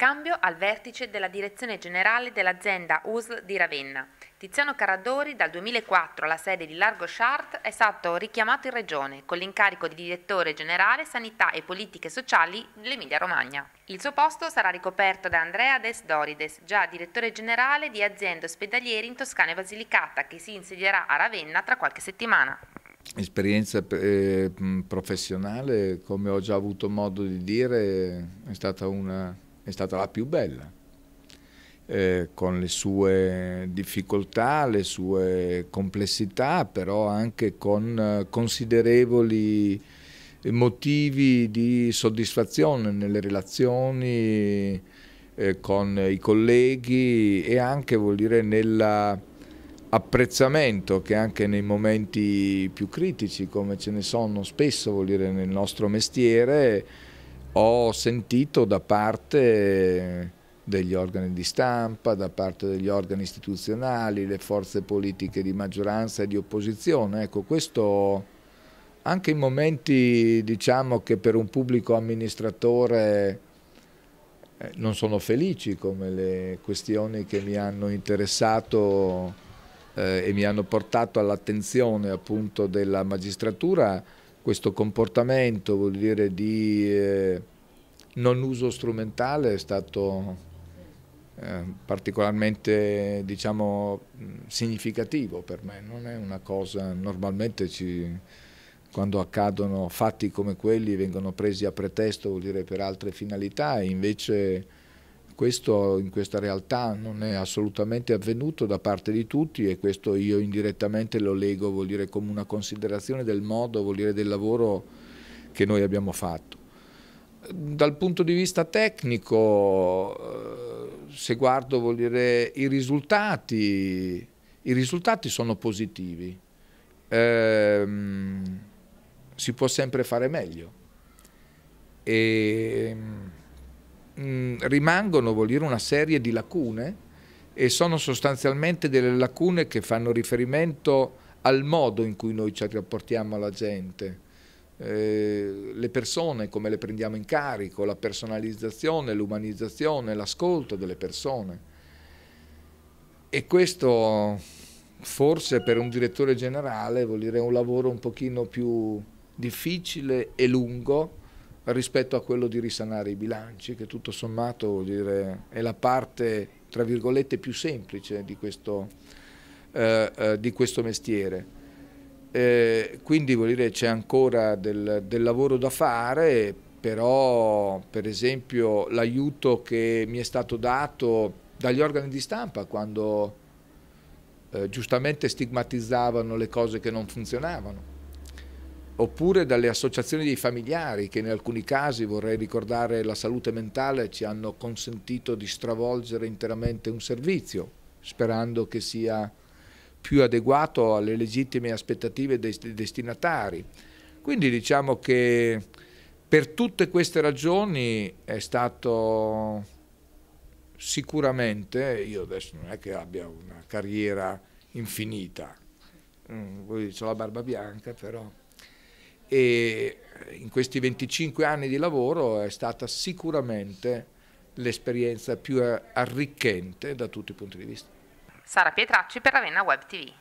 Cambio al vertice della direzione generale dell'azienda USL di Ravenna. Tiziano Caradori, dal 2004 alla sede di Largo Chart, è stato richiamato in regione con l'incarico di direttore generale sanità e politiche sociali dell'Emilia Romagna. Il suo posto sarà ricoperto da Andrea Des Dorides, già direttore generale di aziende ospedalieri in Toscana e Basilicata, che si insedierà a Ravenna tra qualche settimana. Esperienza eh, professionale, come ho già avuto modo di dire, è stata una è stata la più bella, eh, con le sue difficoltà, le sue complessità, però anche con eh, considerevoli motivi di soddisfazione nelle relazioni eh, con i colleghi e anche vuol dire nella apprezzamento che anche nei momenti più critici, come ce ne sono spesso, vuol dire nel nostro mestiere, ho sentito da parte degli organi di stampa, da parte degli organi istituzionali, le forze politiche di maggioranza e di opposizione. Ecco, questo anche in momenti diciamo, che per un pubblico amministratore eh, non sono felici come le questioni che mi hanno interessato eh, e mi hanno portato all'attenzione della magistratura, questo comportamento vuol dire di eh, non uso strumentale è stato eh, particolarmente diciamo, significativo per me non è una cosa normalmente ci, quando accadono fatti come quelli vengono presi a pretesto vuol dire per altre finalità invece questo in questa realtà non è assolutamente avvenuto da parte di tutti e questo io indirettamente lo leggo, vuol dire come una considerazione del modo, vuol dire del lavoro che noi abbiamo fatto. Dal punto di vista tecnico, eh, se guardo vuol dire i risultati, i risultati sono positivi. Ehm, si può sempre fare meglio. E, ehm, mh, mm, rimangono vuol dire, una serie di lacune e sono sostanzialmente delle lacune che fanno riferimento al modo in cui noi ci rapportiamo alla gente. Eh, le persone, come le prendiamo in carico, la personalizzazione, l'umanizzazione, l'ascolto delle persone. E questo forse per un direttore generale vuol dire un lavoro un pochino più difficile e lungo, rispetto a quello di risanare i bilanci, che tutto sommato dire, è la parte, tra virgolette, più semplice di questo, eh, eh, di questo mestiere. Eh, quindi vuol dire c'è ancora del, del, lavoro da fare, però per esempio l'aiuto che mi è stato dato dagli organi di stampa quando eh, giustamente stigmatizzavano le cose che non funzionavano oppure dalle associazioni dei familiari che in alcuni casi, vorrei ricordare la salute mentale, ci hanno consentito di stravolgere interamente un servizio, sperando che sia più adeguato alle legittime aspettative dei destinatari. Quindi diciamo che per tutte queste ragioni è stato sicuramente, io adesso non è che abbia una carriera infinita, mm, ho la barba bianca però e in questi 25 anni di lavoro è stata sicuramente l'esperienza più eh, arricchente da tutti i punti di vista. Sara Pietracci per Ravenna Web TV.